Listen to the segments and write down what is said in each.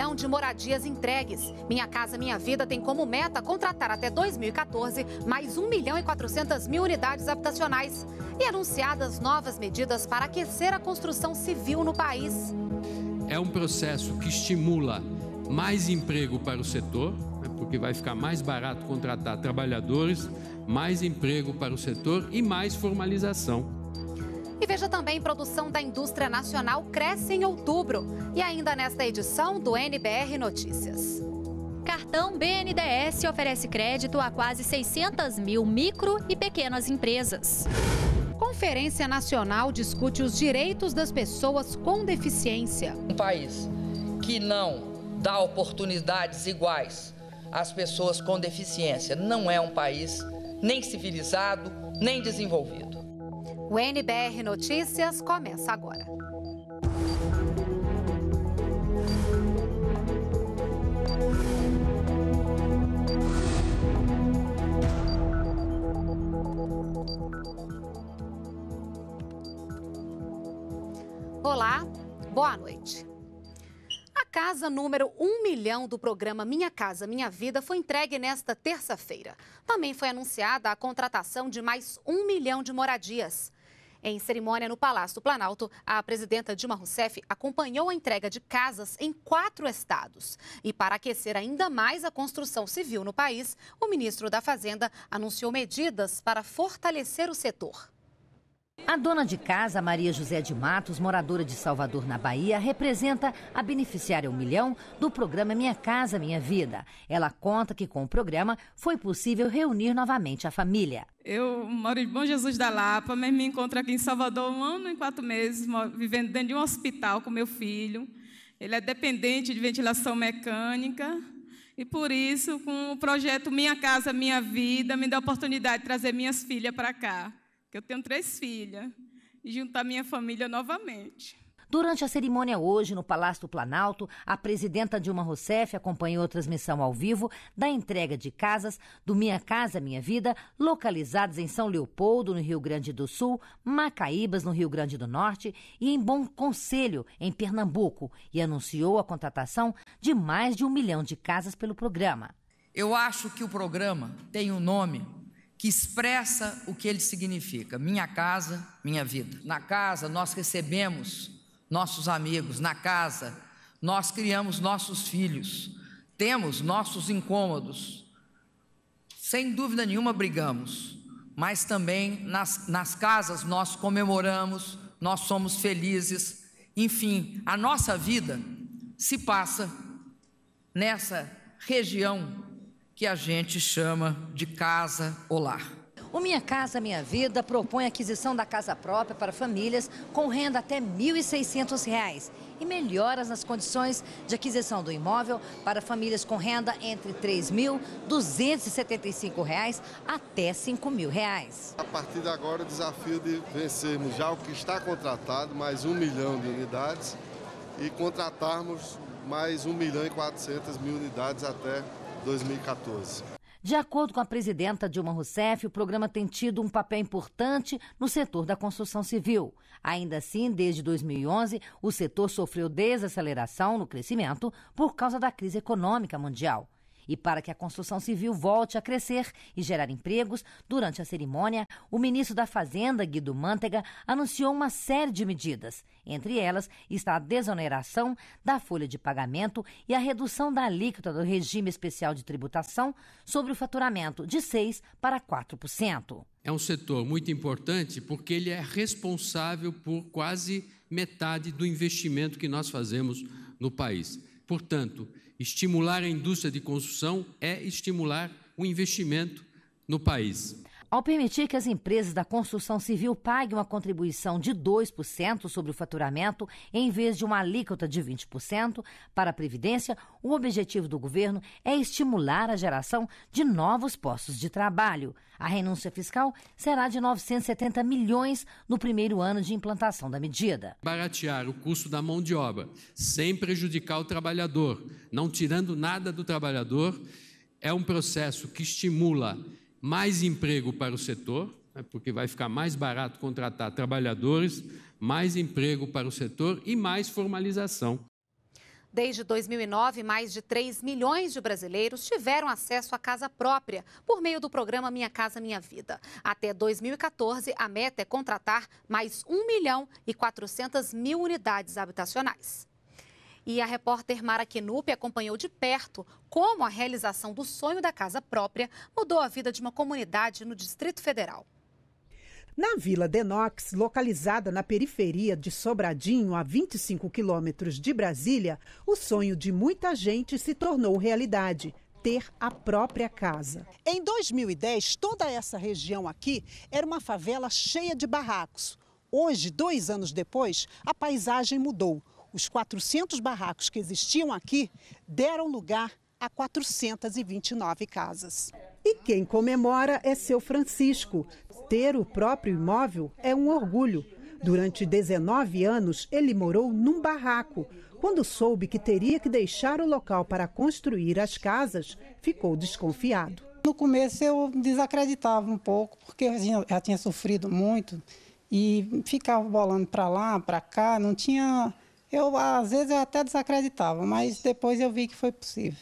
milhão de moradias entregues. Minha Casa Minha Vida tem como meta contratar até 2014 mais 1 milhão e 400 mil unidades habitacionais e anunciadas novas medidas para aquecer a construção civil no país. É um processo que estimula mais emprego para o setor, né, porque vai ficar mais barato contratar trabalhadores, mais emprego para o setor e mais formalização e veja também, produção da indústria nacional cresce em outubro. E ainda nesta edição do NBR Notícias. Cartão BNDES oferece crédito a quase 600 mil micro e pequenas empresas. Conferência Nacional discute os direitos das pessoas com deficiência. Um país que não dá oportunidades iguais às pessoas com deficiência não é um país nem civilizado, nem desenvolvido. O NBR Notícias começa agora. Olá, boa noite. A casa número 1 milhão do programa Minha Casa Minha Vida foi entregue nesta terça-feira. Também foi anunciada a contratação de mais 1 milhão de moradias. Em cerimônia no Palácio do Planalto, a presidenta Dilma Rousseff acompanhou a entrega de casas em quatro estados. E para aquecer ainda mais a construção civil no país, o ministro da Fazenda anunciou medidas para fortalecer o setor. A dona de casa, Maria José de Matos, moradora de Salvador, na Bahia, representa a beneficiária um milhão do programa Minha Casa Minha Vida. Ela conta que com o programa foi possível reunir novamente a família. Eu moro em Bom Jesus da Lapa, mas me encontro aqui em Salvador um ano e quatro meses, vivendo dentro de um hospital com meu filho. Ele é dependente de ventilação mecânica. E por isso, com o projeto Minha Casa Minha Vida, me deu a oportunidade de trazer minhas filhas para cá que eu tenho três filhas, e juntar minha família novamente. Durante a cerimônia hoje, no Palácio do Planalto, a presidenta Dilma Rousseff acompanhou a transmissão ao vivo da entrega de casas do Minha Casa Minha Vida, localizadas em São Leopoldo, no Rio Grande do Sul, Macaíbas, no Rio Grande do Norte, e em Bom Conselho, em Pernambuco, e anunciou a contratação de mais de um milhão de casas pelo programa. Eu acho que o programa tem um nome que expressa o que ele significa: minha casa, minha vida. Na casa nós recebemos nossos amigos, na casa nós criamos nossos filhos, temos nossos incômodos. Sem dúvida nenhuma brigamos, mas também nas, nas casas nós comemoramos, nós somos felizes, enfim, a nossa vida se passa nessa região que a gente chama de casa ou lar. O Minha Casa Minha Vida propõe a aquisição da casa própria para famílias com renda até R$ 1.600 e melhoras nas condições de aquisição do imóvel para famílias com renda entre R$ 3.275 até R$ 5.000. A partir de agora, o desafio de vencermos já o que está contratado, mais um milhão de unidades, e contratarmos mais um milhão e 400 mil unidades até 2014. De acordo com a presidenta Dilma Rousseff, o programa tem tido um papel importante no setor da construção civil. Ainda assim, desde 2011, o setor sofreu desaceleração no crescimento por causa da crise econômica mundial. E para que a construção civil volte a crescer e gerar empregos, durante a cerimônia, o ministro da Fazenda, Guido Mantega, anunciou uma série de medidas. Entre elas está a desoneração da folha de pagamento e a redução da alíquota do regime especial de tributação sobre o faturamento de 6% para 4%. É um setor muito importante porque ele é responsável por quase metade do investimento que nós fazemos no país. Portanto, Estimular a indústria de construção é estimular o investimento no país. Ao permitir que as empresas da construção civil paguem uma contribuição de 2% sobre o faturamento, em vez de uma alíquota de 20% para a Previdência, o objetivo do governo é estimular a geração de novos postos de trabalho. A renúncia fiscal será de 970 milhões no primeiro ano de implantação da medida. Baratear o custo da mão de obra, sem prejudicar o trabalhador, não tirando nada do trabalhador, é um processo que estimula mais emprego para o setor, né, porque vai ficar mais barato contratar trabalhadores, mais emprego para o setor e mais formalização. Desde 2009, mais de 3 milhões de brasileiros tiveram acesso à casa própria por meio do programa Minha Casa Minha Vida. Até 2014, a meta é contratar mais 1 milhão e 400 mil unidades habitacionais. E a repórter Mara Kenup acompanhou de perto como a realização do sonho da casa própria mudou a vida de uma comunidade no Distrito Federal. Na Vila Denox, localizada na periferia de Sobradinho, a 25 quilômetros de Brasília, o sonho de muita gente se tornou realidade. Ter a própria casa. Em 2010, toda essa região aqui era uma favela cheia de barracos. Hoje, dois anos depois, a paisagem mudou. Os 400 barracos que existiam aqui deram lugar a 429 casas. E quem comemora é seu Francisco. Ter o próprio imóvel é um orgulho. Durante 19 anos, ele morou num barraco. Quando soube que teria que deixar o local para construir as casas, ficou desconfiado. No começo eu desacreditava um pouco, porque eu já tinha sofrido muito e ficava bolando para lá, para cá, não tinha eu, às vezes eu até desacreditava, mas depois eu vi que foi possível.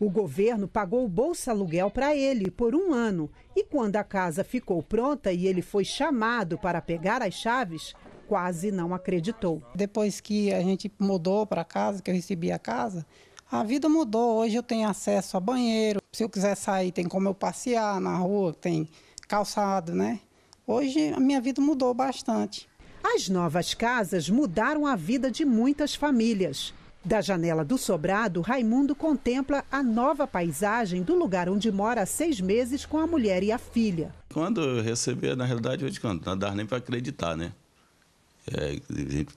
O governo pagou o bolsa aluguel para ele por um ano e quando a casa ficou pronta e ele foi chamado para pegar as chaves, quase não acreditou. Depois que a gente mudou para casa, que eu recebi a casa, a vida mudou. Hoje eu tenho acesso a banheiro. Se eu quiser sair, tem como eu passear na rua, tem calçado, né? Hoje a minha vida mudou bastante. As novas casas mudaram a vida de muitas famílias. Da janela do sobrado, Raimundo contempla a nova paisagem do lugar onde mora há seis meses com a mulher e a filha. Quando eu recebi, na realidade, eu não dava nem para acreditar, né? É, a gente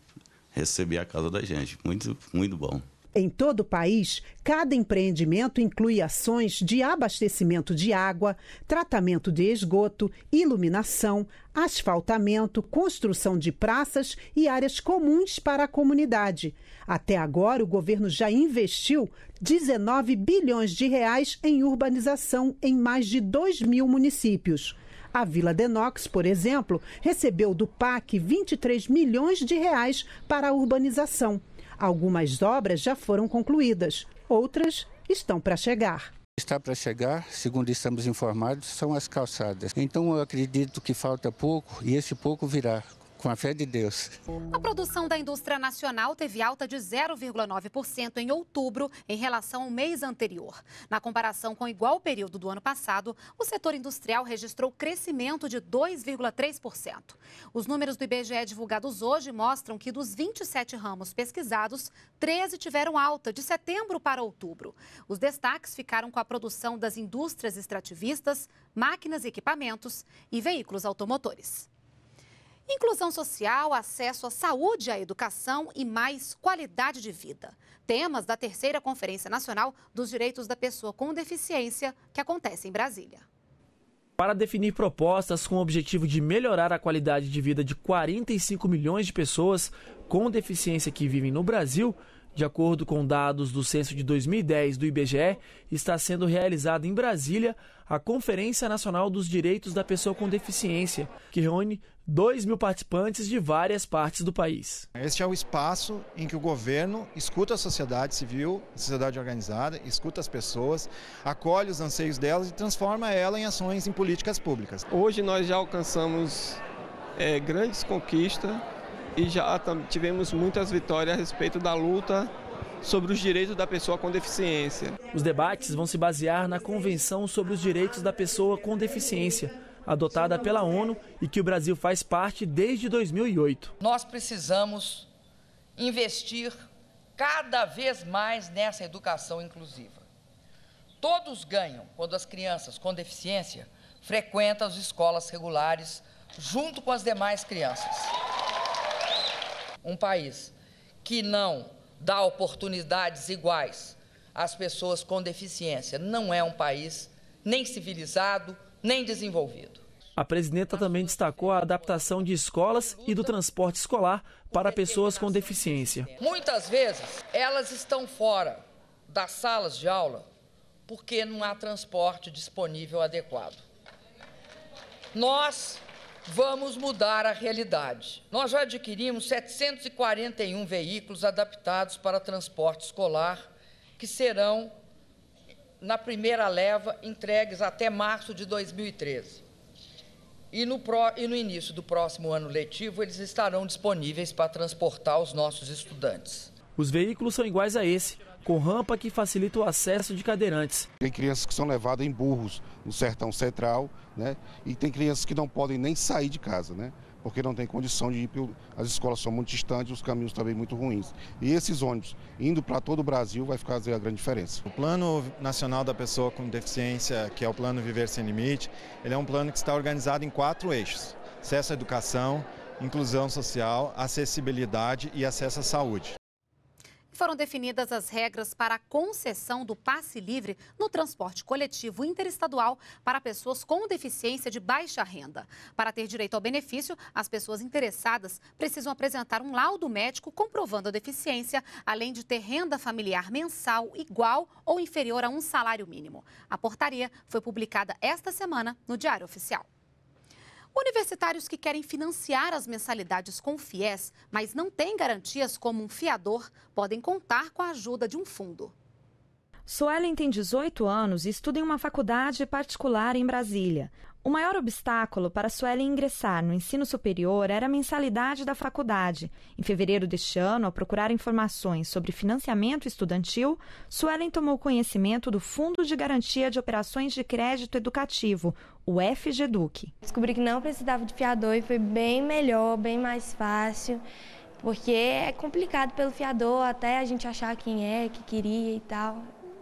recebia a casa da gente, muito, muito bom. Em todo o país, cada empreendimento inclui ações de abastecimento de água, tratamento de esgoto, iluminação, asfaltamento, construção de praças e áreas comuns para a comunidade. Até agora, o governo já investiu 19 bilhões de reais em urbanização em mais de 2 mil municípios. A Vila Denox, por exemplo, recebeu do PAC 23 milhões de reais para a urbanização. Algumas obras já foram concluídas, outras estão para chegar está para chegar, segundo estamos informados, são as calçadas. Então eu acredito que falta pouco e esse pouco virá com a fé de Deus. A produção da indústria nacional teve alta de 0,9% em outubro em relação ao mês anterior. Na comparação com o igual período do ano passado, o setor industrial registrou crescimento de 2,3%. Os números do IBGE divulgados hoje mostram que dos 27 ramos pesquisados, 13 tiveram alta de setembro para outubro. Os destaques ficaram com a produção das indústrias extrativistas, máquinas e equipamentos e veículos automotores. Inclusão social, acesso à saúde, à educação e mais qualidade de vida. Temas da terceira Conferência Nacional dos Direitos da Pessoa com Deficiência, que acontece em Brasília. Para definir propostas com o objetivo de melhorar a qualidade de vida de 45 milhões de pessoas com deficiência que vivem no Brasil, de acordo com dados do censo de 2010 do IBGE, está sendo realizada em Brasília a Conferência Nacional dos Direitos da Pessoa com Deficiência, que reúne 2 mil participantes de várias partes do país. Este é o espaço em que o governo escuta a sociedade civil, a sociedade organizada, escuta as pessoas, acolhe os anseios delas e transforma ela em ações em políticas públicas. Hoje nós já alcançamos é, grandes conquistas e já tivemos muitas vitórias a respeito da luta sobre os direitos da pessoa com deficiência. Os debates vão se basear na Convenção sobre os Direitos da Pessoa com Deficiência adotada pela ONU e que o Brasil faz parte desde 2008. Nós precisamos investir cada vez mais nessa educação inclusiva. Todos ganham quando as crianças com deficiência frequentam as escolas regulares junto com as demais crianças. Um país que não dá oportunidades iguais às pessoas com deficiência não é um país nem civilizado, nem desenvolvido. A presidenta também destacou a adaptação de escolas e do transporte escolar para pessoas com deficiência. Muitas vezes elas estão fora das salas de aula porque não há transporte disponível adequado. Nós vamos mudar a realidade. Nós já adquirimos 741 veículos adaptados para transporte escolar que serão na primeira leva entregues até março de 2013. E no, pro, e no início do próximo ano letivo, eles estarão disponíveis para transportar os nossos estudantes. Os veículos são iguais a esse, com rampa que facilita o acesso de cadeirantes. Tem crianças que são levadas em burros no sertão central, né? E tem crianças que não podem nem sair de casa, né? porque não tem condição de ir, as escolas são muito distantes, os caminhos também muito ruins. E esses ônibus indo para todo o Brasil vai fazer a grande diferença. O Plano Nacional da Pessoa com Deficiência, que é o Plano Viver Sem Limite, ele é um plano que está organizado em quatro eixos. Acesso à educação, inclusão social, acessibilidade e acesso à saúde foram definidas as regras para a concessão do passe livre no transporte coletivo interestadual para pessoas com deficiência de baixa renda. Para ter direito ao benefício, as pessoas interessadas precisam apresentar um laudo médico comprovando a deficiência, além de ter renda familiar mensal igual ou inferior a um salário mínimo. A portaria foi publicada esta semana no Diário Oficial. Universitários que querem financiar as mensalidades com FIES, mas não têm garantias como um fiador, podem contar com a ajuda de um fundo. Suelen tem 18 anos e estuda em uma faculdade particular em Brasília. O maior obstáculo para Suelen ingressar no ensino superior era a mensalidade da faculdade. Em fevereiro deste ano, ao procurar informações sobre financiamento estudantil, Suelen tomou conhecimento do Fundo de Garantia de Operações de Crédito Educativo, o FGEDUC. Descobri que não precisava de fiador e foi bem melhor, bem mais fácil, porque é complicado pelo fiador até a gente achar quem é, que queria e tal.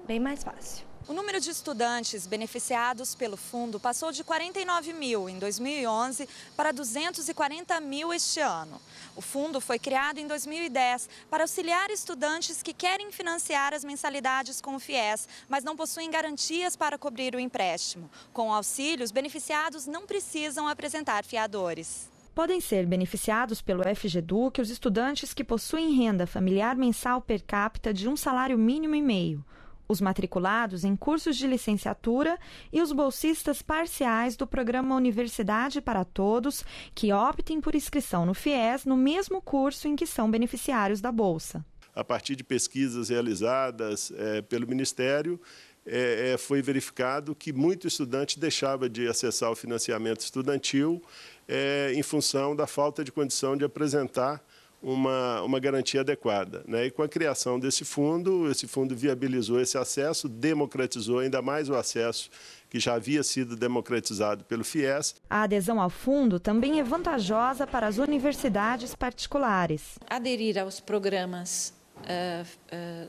Bem mais fácil. O número de estudantes beneficiados pelo fundo passou de 49 mil em 2011 para 240 mil este ano. O fundo foi criado em 2010 para auxiliar estudantes que querem financiar as mensalidades com o FIES, mas não possuem garantias para cobrir o empréstimo. Com o auxílio, os beneficiados não precisam apresentar fiadores. Podem ser beneficiados pelo FGDUC os estudantes que possuem renda familiar mensal per capita de um salário mínimo e meio os matriculados em cursos de licenciatura e os bolsistas parciais do programa Universidade para Todos que optem por inscrição no FIES no mesmo curso em que são beneficiários da Bolsa. A partir de pesquisas realizadas é, pelo Ministério, é, é foi verificado que muito estudante deixava de acessar o financiamento estudantil é, em função da falta de condição de apresentar uma, uma garantia adequada. Né? E com a criação desse fundo, esse fundo viabilizou esse acesso, democratizou ainda mais o acesso que já havia sido democratizado pelo FIES. A adesão ao fundo também é vantajosa para as universidades particulares. Aderir aos programas uh,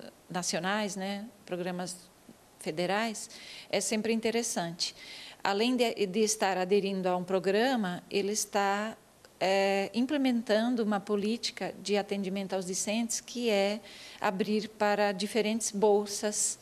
uh, nacionais, né? programas federais, é sempre interessante. Além de, de estar aderindo a um programa, ele está é, implementando uma política de atendimento aos discentes que é abrir para diferentes bolsas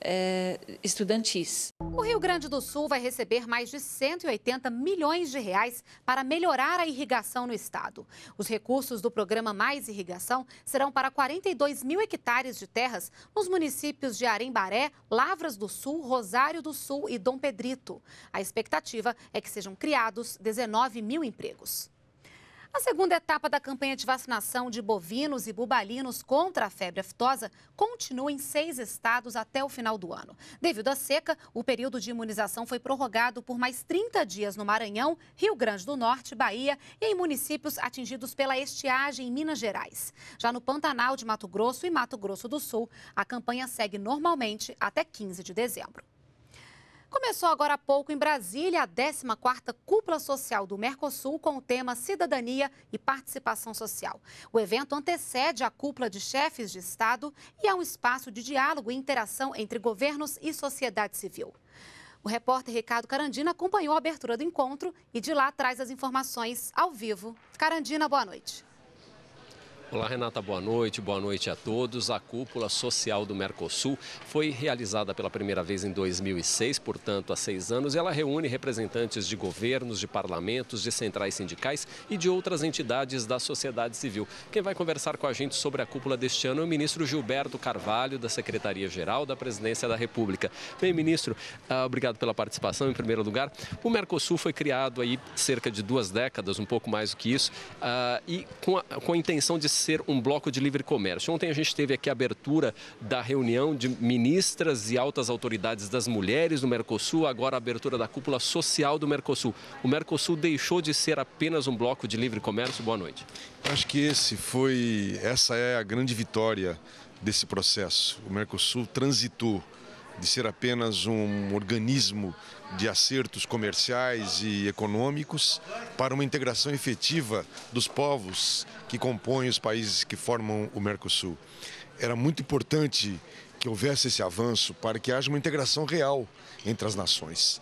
é, estudantis. O Rio Grande do Sul vai receber mais de 180 milhões de reais para melhorar a irrigação no estado. Os recursos do programa Mais Irrigação serão para 42 mil hectares de terras nos municípios de Arembaré, Lavras do Sul, Rosário do Sul e Dom Pedrito. A expectativa é que sejam criados 19 mil empregos. A segunda etapa da campanha de vacinação de bovinos e bubalinos contra a febre aftosa continua em seis estados até o final do ano. Devido à seca, o período de imunização foi prorrogado por mais 30 dias no Maranhão, Rio Grande do Norte, Bahia e em municípios atingidos pela estiagem em Minas Gerais. Já no Pantanal de Mato Grosso e Mato Grosso do Sul, a campanha segue normalmente até 15 de dezembro. Começou agora há pouco em Brasília a 14ª Cúpula Social do Mercosul com o tema Cidadania e Participação Social. O evento antecede a cúpula de chefes de Estado e é um espaço de diálogo e interação entre governos e sociedade civil. O repórter Ricardo Carandina acompanhou a abertura do encontro e de lá traz as informações ao vivo. Carandina, boa noite. Olá, Renata, boa noite, boa noite a todos. A cúpula social do Mercosul foi realizada pela primeira vez em 2006, portanto, há seis anos, e ela reúne representantes de governos, de parlamentos, de centrais sindicais e de outras entidades da sociedade civil. Quem vai conversar com a gente sobre a cúpula deste ano é o ministro Gilberto Carvalho, da Secretaria-Geral da Presidência da República. Bem, ministro, ah, obrigado pela participação em primeiro lugar. O Mercosul foi criado aí cerca de duas décadas, um pouco mais do que isso, ah, e com a, com a intenção de ser um bloco de livre comércio. Ontem a gente teve aqui a abertura da reunião de ministras e altas autoridades das mulheres do Mercosul, agora a abertura da cúpula social do Mercosul. O Mercosul deixou de ser apenas um bloco de livre comércio. Boa noite. acho que esse foi, essa é a grande vitória desse processo. O Mercosul transitou de ser apenas um organismo de acertos comerciais e econômicos para uma integração efetiva dos povos que compõem os países que formam o Mercosul. Era muito importante que houvesse esse avanço para que haja uma integração real entre as nações.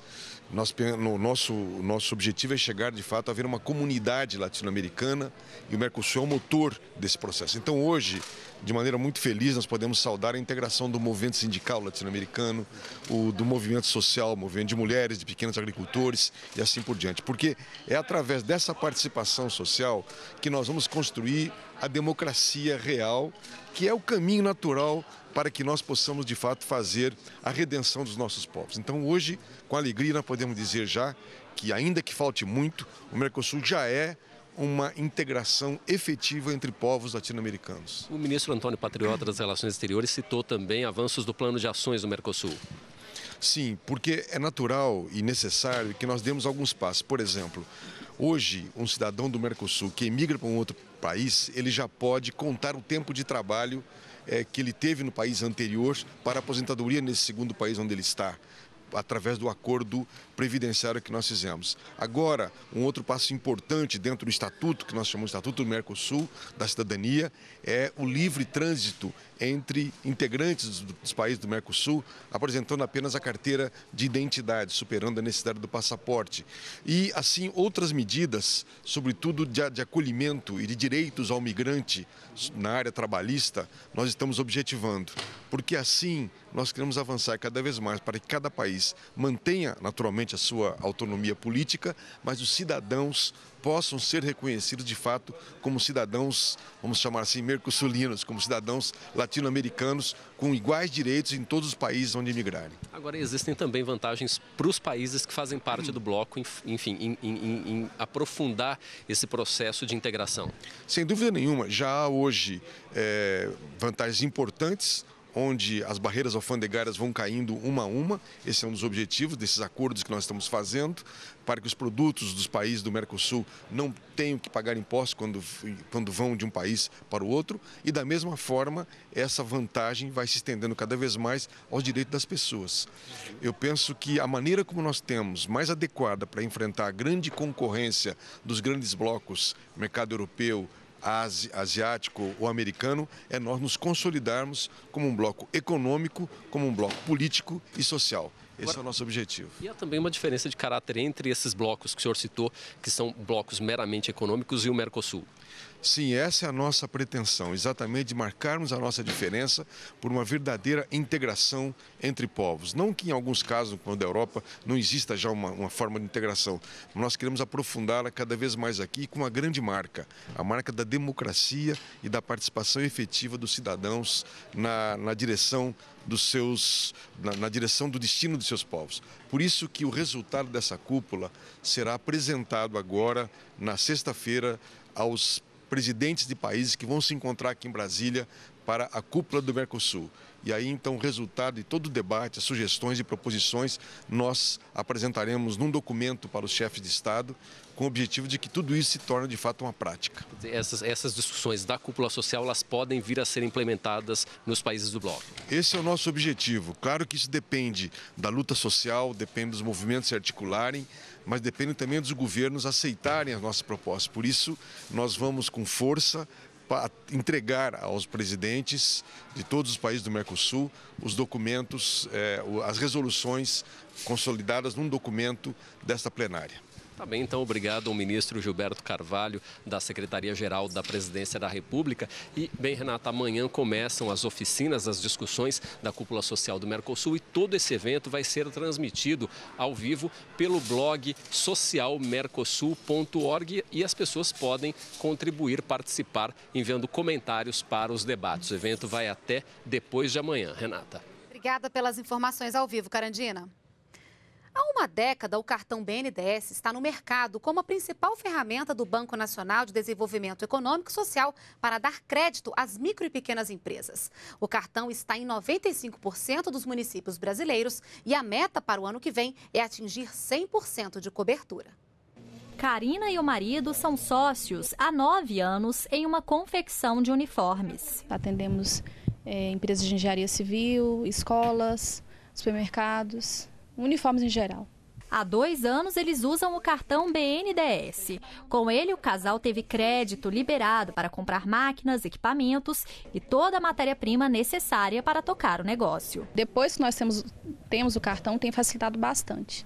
Nós, no nosso, nosso objetivo é chegar, de fato, a haver uma comunidade latino-americana e o Mercosul é o motor desse processo. Então, hoje, de maneira muito feliz, nós podemos saudar a integração do movimento sindical latino-americano, do movimento social, movimento de mulheres, de pequenos agricultores e assim por diante. Porque é através dessa participação social que nós vamos construir a democracia real, que é o caminho natural para que nós possamos de fato fazer a redenção dos nossos povos. Então, hoje, com alegria, nós podemos dizer já que, ainda que falte muito, o Mercosul já é uma integração efetiva entre povos latino-americanos. O ministro Antônio Patriota das Relações Exteriores citou também avanços do plano de ações do Mercosul. Sim, porque é natural e necessário que nós demos alguns passos. Por exemplo, Hoje, um cidadão do Mercosul que emigra para um outro país, ele já pode contar o tempo de trabalho é, que ele teve no país anterior para aposentadoria nesse segundo país onde ele está através do acordo previdenciário que nós fizemos. Agora, um outro passo importante dentro do estatuto, que nós chamamos de Estatuto do Mercosul, da Cidadania, é o livre trânsito entre integrantes dos países do Mercosul, apresentando apenas a carteira de identidade, superando a necessidade do passaporte. E, assim, outras medidas, sobretudo de, acolhimento e de direitos ao migrante na área trabalhista, nós estamos objetivando. Porque, assim, nós queremos avançar cada vez mais para que cada país mantenha, naturalmente, a sua autonomia política, mas os cidadãos possam ser reconhecidos de fato como cidadãos, vamos chamar assim, mercosulinos, como cidadãos latino-americanos com iguais direitos em todos os países onde emigrarem. Agora, existem também vantagens para os países que fazem parte do bloco, enfim, em, em, em aprofundar esse processo de integração? Sem dúvida nenhuma. Já há hoje é, vantagens importantes onde as barreiras alfandegárias vão caindo uma a uma. Esse é um dos objetivos desses acordos que nós estamos fazendo, para que os produtos dos países do Mercosul não tenham que pagar impostos quando, quando vão de um país para o outro. E da mesma forma, essa vantagem vai se estendendo cada vez mais aos direitos das pessoas. Eu penso que a maneira como nós temos mais adequada para enfrentar a grande concorrência dos grandes blocos, mercado europeu, asi asiático ou americano, é nós nos consolidarmos como um bloco econômico, como um bloco político e social. Esse Agora, é o nosso objetivo. E há também uma diferença de caráter entre esses blocos que o senhor citou, que são blocos meramente econômicos, e o Mercosul. Sim, essa é a nossa pretensão, exatamente de marcarmos a nossa diferença por uma verdadeira integração entre povos. Não que em alguns casos, quando a Europa, não exista já uma, uma forma de integração, mas nós queremos aprofundá-la cada vez mais aqui com uma grande marca, a marca da democracia e da participação efetiva dos cidadãos na, na direção dos seus, na, na, direção do destino dos seus povos. Por isso que o resultado dessa cúpula será apresentado agora na sexta-feira aos presidentes de países que vão se encontrar aqui em Brasília para a cúpula do Mercosul. E aí, então, o resultado de todo o debate, as sugestões e proposições, nós apresentaremos num documento para os chefes de Estado, com o objetivo de que tudo isso se torne de fato uma prática. Essas, essas discussões da cúpula social, elas podem vir a ser implementadas nos países do bloco? Esse é o nosso objetivo. Claro que isso depende da luta social, depende dos movimentos se articularem, mas depende também dos governos aceitarem as nossas propostas. Por isso, nós vamos com força para entregar aos presidentes de todos os países do Mercosul os documentos, eh, as resoluções consolidadas num documento desta plenária. Tá bem, então, obrigado ao ministro Gilberto Carvalho, da Secretaria-Geral da Presidência da República. E, bem, Renata, amanhã começam as oficinas, as discussões da Cúpula Social do Mercosul e todo esse evento vai ser transmitido ao vivo pelo blog socialmercosul.org e as pessoas podem contribuir, participar, enviando comentários para os debates. O evento vai até depois de amanhã. Renata. Obrigada pelas informações ao vivo, Carandina. Há uma década, o cartão BNDES está no mercado como a principal ferramenta do Banco Nacional de Desenvolvimento Econômico e Social para dar crédito às micro e pequenas empresas. O cartão está em 95% dos municípios brasileiros e a meta para o ano que vem é atingir 100% de cobertura. Karina e o marido são sócios há nove anos em uma confecção de uniformes. Atendemos é, empresas de engenharia civil, escolas, supermercados uniformes em geral. Há dois anos, eles usam o cartão BNDS. Com ele, o casal teve crédito liberado para comprar máquinas, equipamentos e toda a matéria-prima necessária para tocar o negócio. Depois que nós temos, temos o cartão, tem facilitado bastante.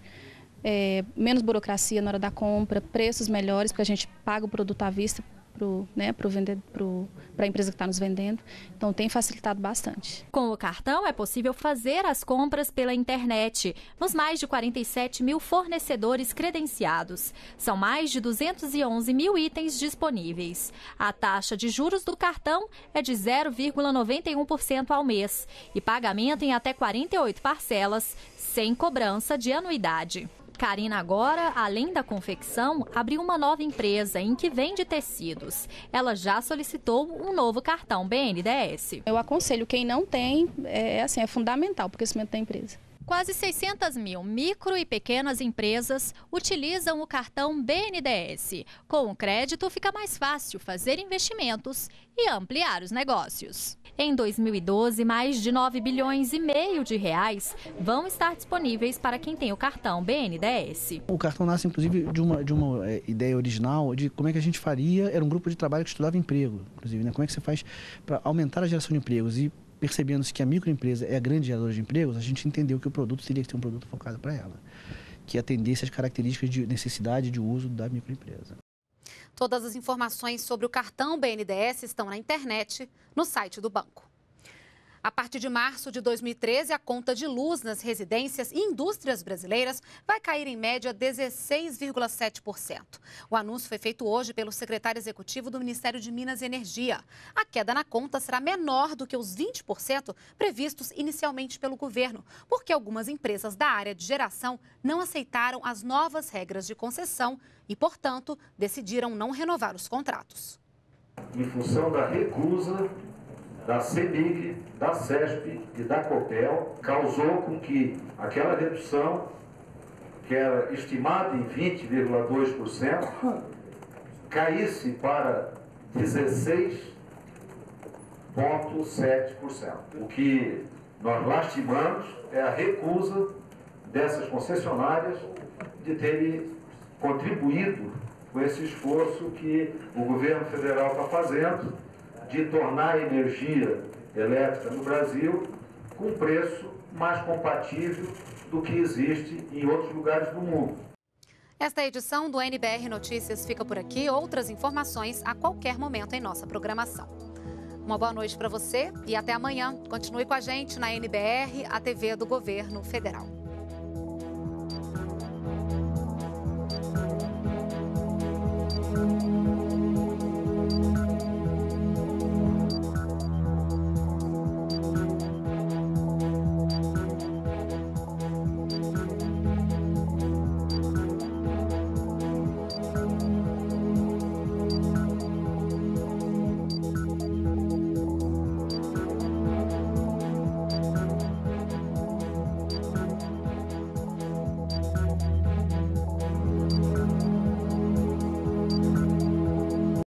É, menos burocracia na hora da compra, preços melhores, porque a gente paga o produto à vista para né, pro pro, para a empresa que está nos vendendo. Então tem facilitado bastante. Com o cartão é possível fazer as compras pela internet nos mais de 47 mil fornecedores credenciados. São mais de 211 mil itens disponíveis. A taxa de juros do cartão é de 0,91% ao mês e pagamento em até 48 parcelas, sem cobrança de anuidade. Karina agora, além da confecção, abriu uma nova empresa em que vende tecidos. Ela já solicitou um novo cartão BNDES. Eu aconselho quem não tem, é assim, é fundamental para o crescimento da empresa. Quase 600 mil micro e pequenas empresas utilizam o cartão BNDES. Com o crédito, fica mais fácil fazer investimentos e ampliar os negócios. Em 2012, mais de 9 bilhões e meio de reais vão estar disponíveis para quem tem o cartão BNDES. O cartão nasce, inclusive, de uma, de uma é, ideia original de como é que a gente faria. Era um grupo de trabalho que estudava emprego, inclusive, né? Como é que você faz para aumentar a geração de empregos? E percebendo-se que a microempresa é a grande geradora de empregos, a gente entendeu que o produto teria que ter um produto focado para ela, que atendesse às características de necessidade de uso da microempresa. Todas as informações sobre o cartão BNDES estão na internet, no site do banco. A partir de março de 2013, a conta de luz nas residências e indústrias brasileiras vai cair em média 16,7%. O anúncio foi feito hoje pelo secretário executivo do Ministério de Minas e Energia. A queda na conta será menor do que os 20% previstos inicialmente pelo governo, porque algumas empresas da área de geração não aceitaram as novas regras de concessão e, portanto, decidiram não renovar os contratos. Em função da recusa da CEMIG, da CESP e da COPEL causou com que aquela redução, que era estimada em 20,2%, caísse para 16,7%. O que nós lastimamos é a recusa dessas concessionárias de terem contribuído com esse esforço que o governo federal está fazendo de tornar a energia elétrica no Brasil com preço mais compatível do que existe em outros lugares do mundo. Esta edição do NBR Notícias fica por aqui. Outras informações a qualquer momento em nossa programação. Uma boa noite para você e até amanhã. Continue com a gente na NBR, a TV do Governo Federal.